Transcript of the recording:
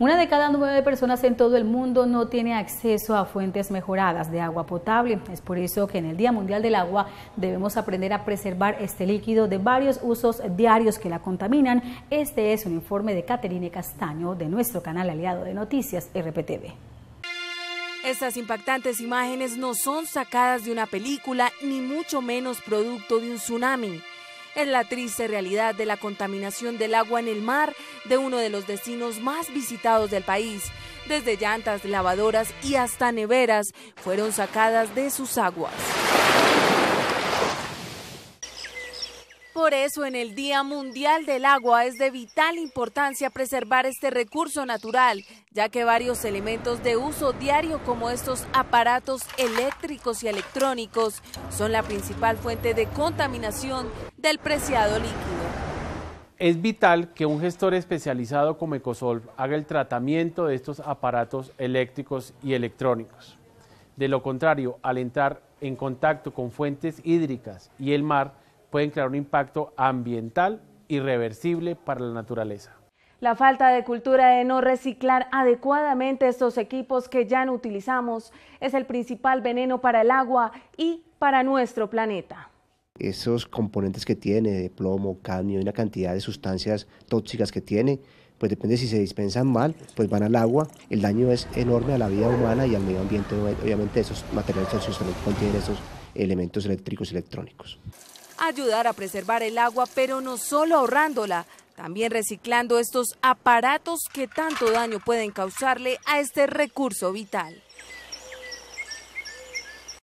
Una de cada nueve personas en todo el mundo no tiene acceso a fuentes mejoradas de agua potable. Es por eso que en el Día Mundial del Agua debemos aprender a preservar este líquido de varios usos diarios que la contaminan. Este es un informe de Caterine Castaño de nuestro canal aliado de noticias RPTV. Estas impactantes imágenes no son sacadas de una película ni mucho menos producto de un tsunami es la triste realidad de la contaminación del agua en el mar de uno de los destinos más visitados del país. Desde llantas, lavadoras y hasta neveras fueron sacadas de sus aguas por eso en el Día Mundial del Agua es de vital importancia preservar este recurso natural, ya que varios elementos de uso diario como estos aparatos eléctricos y electrónicos son la principal fuente de contaminación del preciado líquido. Es vital que un gestor especializado como Ecosol haga el tratamiento de estos aparatos eléctricos y electrónicos. De lo contrario, al entrar en contacto con fuentes hídricas y el mar, pueden crear un impacto ambiental irreversible para la naturaleza. La falta de cultura de no reciclar adecuadamente estos equipos que ya no utilizamos es el principal veneno para el agua y para nuestro planeta. Esos componentes que tiene de plomo, cadmio y una cantidad de sustancias tóxicas que tiene, pues depende si se dispensan mal, pues van al agua. El daño es enorme a la vida humana y al medio ambiente. Obviamente esos materiales tóxicos contienen esos elementos eléctricos y electrónicos ayudar a preservar el agua, pero no solo ahorrándola, también reciclando estos aparatos que tanto daño pueden causarle a este recurso vital.